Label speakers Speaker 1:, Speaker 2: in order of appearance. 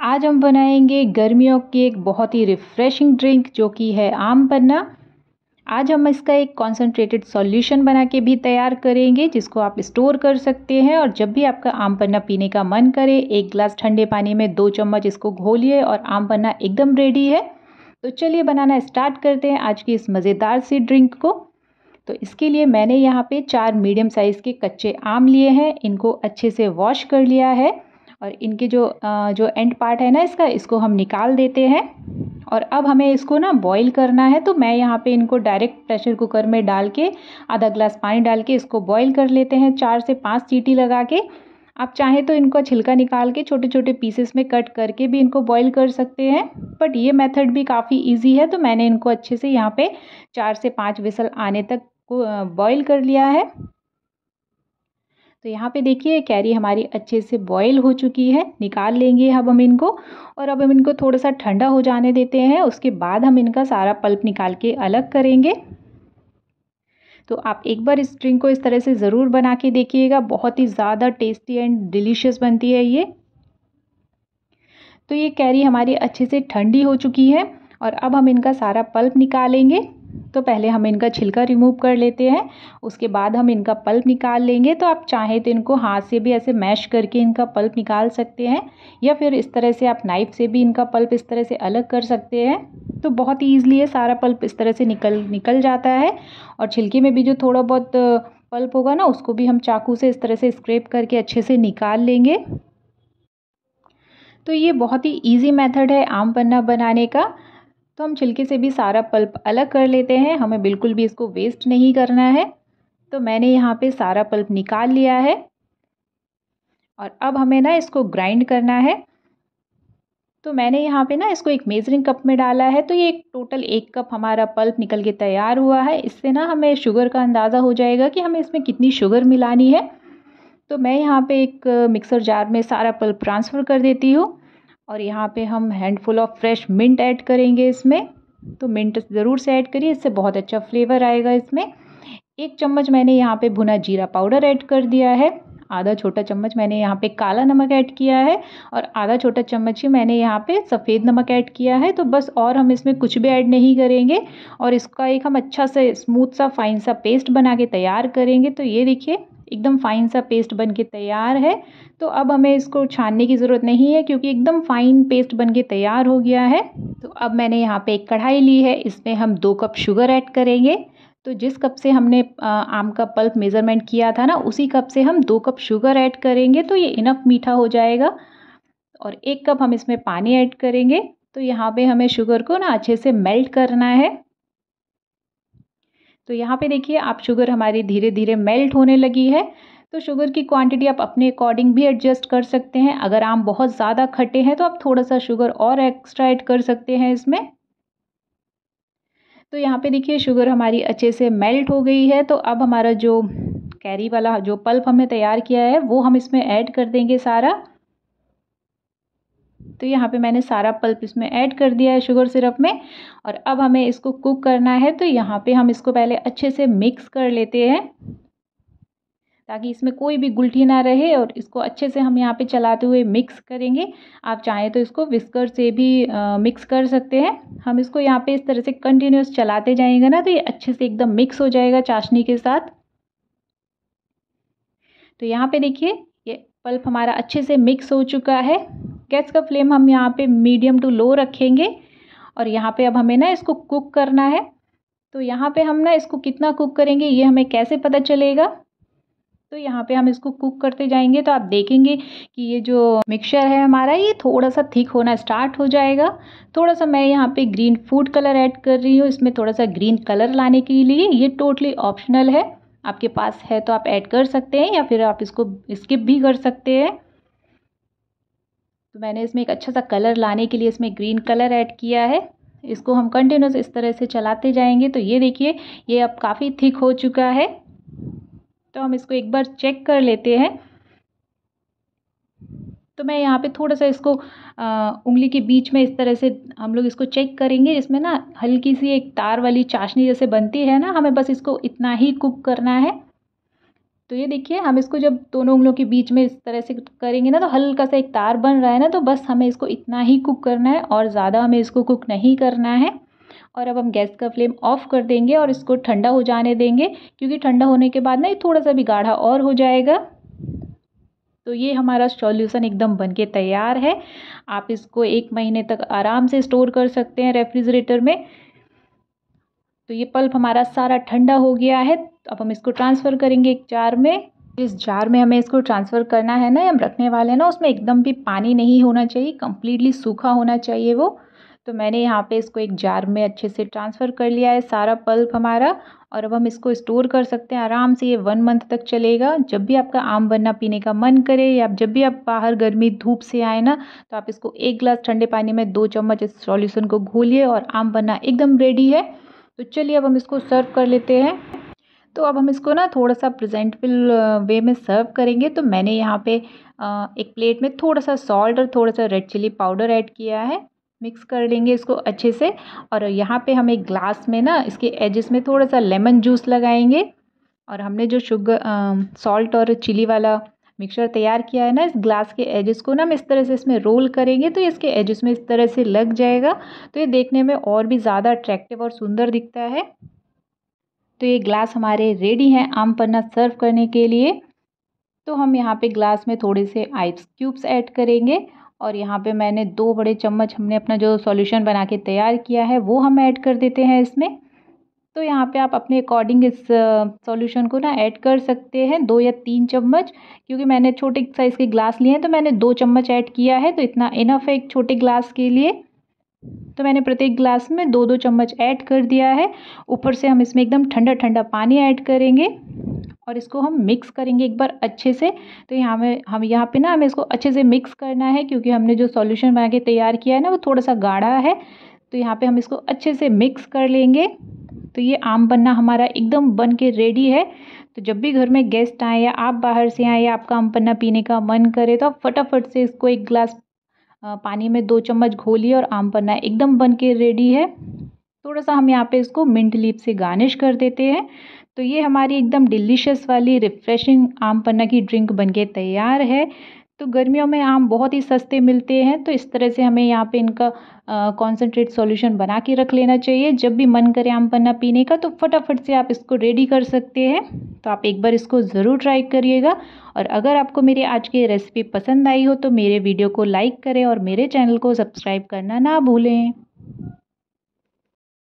Speaker 1: आज हम बनाएंगे गर्मियों की एक बहुत ही रिफ़्रेशिंग ड्रिंक जो कि है आम पन्ना आज हम इसका एक कॉन्सेंट्रेटेड सॉल्यूशन बना के भी तैयार करेंगे जिसको आप स्टोर कर सकते हैं और जब भी आपका आम पन्ना पीने का मन करे एक गिलास ठंडे पानी में दो चम्मच इसको घोलिए और आम पन्ना एकदम रेडी है तो चलिए बनाना स्टार्ट करते हैं आज की इस मज़ेदार सी ड्रिंक को तो इसके लिए मैंने यहाँ पे चार मीडियम साइज़ के कच्चे आम लिए हैं इनको अच्छे से वॉश कर लिया है और इनके जो जो एंड पार्ट है ना इसका इसको हम निकाल देते हैं और अब हमें इसको ना बॉईल करना है तो मैं यहाँ पे इनको डायरेक्ट प्रेशर कुकर में डाल के आधा ग्लास पानी डाल के इसको बॉईल कर लेते हैं चार से पाँच सीटी लगा के आप चाहें तो इनको छिलका निकाल के छोटे छोटे पीसेस में कट करके भी इनको बॉईल कर सकते हैं बट ये मेथड भी काफ़ी इजी है तो मैंने इनको अच्छे से यहाँ पे चार से पाँच विसल आने तक को बॉईल कर लिया है तो यहाँ पे देखिए कैरी हमारी अच्छे से बॉईल हो चुकी है निकाल लेंगे अब हम इनको और अब हम इनको थोड़ा सा ठंडा हो जाने देते हैं उसके बाद हम इनका सारा पल्प निकाल के अलग करेंगे तो आप एक बार इस ड्रिंक को इस तरह से ज़रूर बना के देखिएगा बहुत ही ज़्यादा टेस्टी एंड डिलीशियस बनती है ये तो ये कैरी हमारी अच्छे से ठंडी हो चुकी है और अब हम इनका सारा पल्प निकालेंगे तो पहले हम इनका छिलका रिमूव कर लेते हैं उसके बाद हम इनका पल्प निकाल लेंगे तो आप चाहें तो इनको हाथ से भी ऐसे मैश करके इनका पल्प निकाल सकते हैं या फिर इस तरह से आप नाइफ से भी इनका पल्प इस तरह से अलग कर सकते हैं तो बहुत ही ईजिली है सारा पल्प इस तरह से निकल निकल जाता है और छिलके में भी जो थोड़ा बहुत पल्प होगा ना उसको भी हम चाकू से इस तरह से स्क्रेप करके अच्छे से निकाल लेंगे तो ये बहुत ही ईजी मेथड है आम पन्ना बनाने का तो हम छिलके से भी सारा पल्प अलग कर लेते हैं हमें बिल्कुल भी इसको वेस्ट नहीं करना है तो मैंने यहाँ पे सारा पल्प निकाल लिया है और अब हमें ना इसको ग्राइंड करना है तो मैंने यहाँ पे ना इसको एक मेजरिंग कप में डाला है तो ये एक टोटल एक कप हमारा पल्प निकल के तैयार हुआ है इससे ना हमें शुगर का अंदाज़ा हो जाएगा कि हमें इसमें कितनी शुगर मिलानी है तो मैं यहाँ पे एक मिक्सर जार में सारा पल्प ट्रांसफ़र कर देती हूँ और यहाँ पे हम handful of fresh mint add करेंगे इसमें तो मिंट ज़रूर से ऐड करिए इससे बहुत अच्छा फ्लेवर आएगा इसमें एक चम्मच मैंने यहाँ पे भुना जीरा पाउडर ऐड कर दिया है आधा छोटा चम्मच मैंने यहाँ पे काला नमक ऐड किया है और आधा छोटा चम्मच ही मैंने यहाँ पे सफ़ेद नमक ऐड किया है तो बस और हम इसमें कुछ भी ऐड नहीं करेंगे और इसका एक हम अच्छा से स्मूथ सा फाइन सा पेस्ट बना के तैयार करेंगे तो ये देखिए एकदम फ़ाइन सा पेस्ट बन के तैयार है तो अब हमें इसको छानने की ज़रूरत नहीं है क्योंकि एकदम फ़ाइन पेस्ट बन के तैयार हो गया है तो अब मैंने यहाँ पे एक कढ़ाई ली है इसमें हम दो कप शुगर ऐड करेंगे तो जिस कप से हमने आम का पल्प मेज़रमेंट किया था ना उसी कप से हम दो कप शुगर ऐड करेंगे तो ये इनफ मीठा हो जाएगा और एक कप हम इसमें पानी ऐड करेंगे तो यहाँ पे हमें शुगर को ना अच्छे से मेल्ट करना है तो यहाँ पे देखिए आप शुगर हमारी धीरे धीरे मेल्ट होने लगी है तो शुगर की क्वांटिटी आप अपने अकॉर्डिंग भी एडजस्ट कर सकते हैं अगर आम बहुत ज़्यादा खट्टे हैं तो आप थोड़ा सा शुगर और एक्स्ट्रा ऐड कर सकते हैं इसमें तो यहाँ पे देखिए शुगर हमारी अच्छे से मेल्ट हो गई है तो अब हमारा जो कैरी वाला जो पल्प हमने तैयार किया है वो हम इसमें ऐड कर देंगे सारा तो यहाँ पे मैंने सारा पल्प इसमें ऐड कर दिया है शुगर सिरप में और अब हमें इसको कुक करना है तो यहाँ पे हम इसको पहले अच्छे से मिक्स कर लेते हैं ताकि इसमें कोई भी गुल्ठी ना रहे और इसको अच्छे से हम यहाँ पे चलाते हुए मिक्स करेंगे आप चाहें तो इसको विस्कर से भी आ, मिक्स कर सकते हैं हम इसको यहाँ पे इस तरह से कंटिन्यूस चलाते जाएंगे ना तो ये अच्छे से एकदम मिक्स हो जाएगा चाशनी के साथ तो यहाँ पे देखिए ये पल्प हमारा अच्छे से मिक्स हो चुका है गैस का फ्लेम हम यहाँ पे मीडियम टू लो रखेंगे और यहाँ पे अब हमें ना इसको कुक करना है तो यहाँ पे हम ना इसको कितना कुक करेंगे ये हमें कैसे पता चलेगा तो यहाँ पे हम इसको कुक करते जाएंगे तो आप देखेंगे कि ये जो मिक्सचर है हमारा ये थोड़ा सा थिक होना स्टार्ट हो जाएगा थोड़ा सा मैं यहाँ पे ग्रीन फूड कलर ऐड कर रही हूँ इसमें थोड़ा सा ग्रीन कलर लाने के लिए ये टोटली ऑप्शनल है आपके पास है तो आप ऐड कर सकते हैं या फिर आप इसको स्किप भी कर सकते हैं तो मैंने इसमें एक अच्छा सा कलर लाने के लिए इसमें ग्रीन कलर ऐड किया है इसको हम कंटिन्यूस इस तरह से चलाते जाएंगे तो ये देखिए ये अब काफ़ी थिक हो चुका है तो हम इसको एक बार चेक कर लेते हैं तो मैं यहाँ पे थोड़ा सा इसको आ, उंगली के बीच में इस तरह से हम लोग इसको चेक करेंगे इसमें ना हल्की सी एक तार वाली चाशनी जैसे बनती है ना हमें बस इसको इतना ही कुक करना है तो ये देखिए हम इसको जब दोनों उंगलों के बीच में इस तरह से करेंगे ना तो हल्का सा एक तार बन रहा है ना तो बस हमें इसको इतना ही कुक करना है और ज़्यादा हमें इसको कुक नहीं करना है और अब हम गैस का फ्लेम ऑफ कर देंगे और इसको ठंडा हो जाने देंगे क्योंकि ठंडा होने के बाद ना ये थोड़ा सा भी गाढ़ा और हो जाएगा तो ये हमारा सॉल्यूशन एकदम बनके तैयार है आप इसको एक महीने तक आराम से स्टोर कर सकते हैं रेफ्रिजरेटर में तो ये पल्प हमारा सारा ठंडा हो गया है अब हम इसको ट्रांसफ़र करेंगे एक जार में जिस जार में हमें इसको ट्रांसफ़र करना है ना हम रखने वाले हैं ना उसमें एकदम भी पानी नहीं होना चाहिए कम्प्लीटली सूखा होना चाहिए वो तो मैंने यहाँ पे इसको एक जार में अच्छे से ट्रांसफ़र कर लिया है सारा पल्प हमारा और अब हम इसको स्टोर कर सकते हैं आराम से ये वन मंथ तक चलेगा जब भी आपका आम बनना पीने का मन करे या जब भी आप बाहर गर्मी धूप से आए ना तो आप इसको एक गिलास ठंडे पानी में दो चम्मच इस सॉल्यूशन को घोलिए और आम बनना एकदम रेडी है तो चलिए अब हम इसको सर्व कर लेते हैं तो अब हम इसको ना थोड़ा सा प्रेजेंटेबल वे में सर्व करेंगे तो मैंने यहाँ पे एक प्लेट में थोड़ा सा सॉल्ट और थोड़ा सा रेड चिली पाउडर ऐड किया है मिक्स कर लेंगे इसको अच्छे से और यहाँ पे हम एक ग्लास में ना इसके एजेस में थोड़ा सा लेमन जूस लगाएंगे और हमने जो शुगर सॉल्ट और चिली वाला मिक्सचर तैयार किया है ना इस ग्लास के एजेस को ना हम इस तरह से इसमें रोल करेंगे तो इसके एजेस में इस तरह से लग जाएगा तो ये देखने में और भी ज़्यादा अट्रैक्टिव और सुंदर दिखता है तो ये ग्लास हमारे रेडी हैं आम पन्ना सर्व करने के लिए तो हम यहाँ पे ग्लास में थोड़े से आइस क्यूब्स ऐड करेंगे और यहाँ पे मैंने दो बड़े चम्मच हमने अपना जो सॉल्यूशन बना के तैयार किया है वो हम ऐड कर देते हैं इसमें तो यहाँ पे आप अपने अकॉर्डिंग इस सॉल्यूशन को ना ऐड कर सकते हैं दो या तीन चम्मच क्योंकि मैंने छोटे साइज़ के ग्लास लिए हैं तो मैंने दो चम्मच ऐड किया है तो इतना इनफ है एक छोटे ग्लास के लिए तो मैंने प्रत्येक ग्लास में दो दो चम्मच ऐड कर दिया है ऊपर से हम इसमें एकदम ठंडा ठंडा पानी ऐड करेंगे और इसको हम मिक्स करेंगे एक बार अच्छे से तो यहाँ में हम यहाँ पे ना हमें इसको अच्छे से मिक्स करना है क्योंकि हमने जो सॉल्यूशन बना के तैयार किया है ना वो थोड़ा सा गाढ़ा है तो यहाँ पे हम इसको अच्छे से मिक्स कर लेंगे तो ये आम पन्ना हमारा एकदम बन के रेडी है तो जब भी घर में गेस्ट आए या आप बाहर से आए या आपका आम पन्ना पीने का मन करे तो आप फटाफट से इसको एक ग्लास पानी में दो चम्मच घोलिए और आम पन्ना एकदम बन के रेडी है थोड़ा सा हम यहाँ पे इसको मिंट लीप से गार्निश कर देते हैं तो ये हमारी एकदम डिलीशियस वाली रिफ़्रेशिंग आम पन्ना की ड्रिंक बनके तैयार है तो गर्मियों में आम बहुत ही सस्ते मिलते हैं तो इस तरह से हमें यहाँ पे इनका कॉन्सनट्रेट सॉल्यूशन बना के रख लेना चाहिए जब भी मन करे आम पन्ना पीने का तो फटाफट से आप इसको रेडी कर सकते हैं तो आप एक बार इसको ज़रूर ट्राई करिएगा और अगर आपको मेरी आज की रेसिपी पसंद आई हो तो मेरे वीडियो को लाइक करें और मेरे चैनल को सब्सक्राइब करना ना भूलें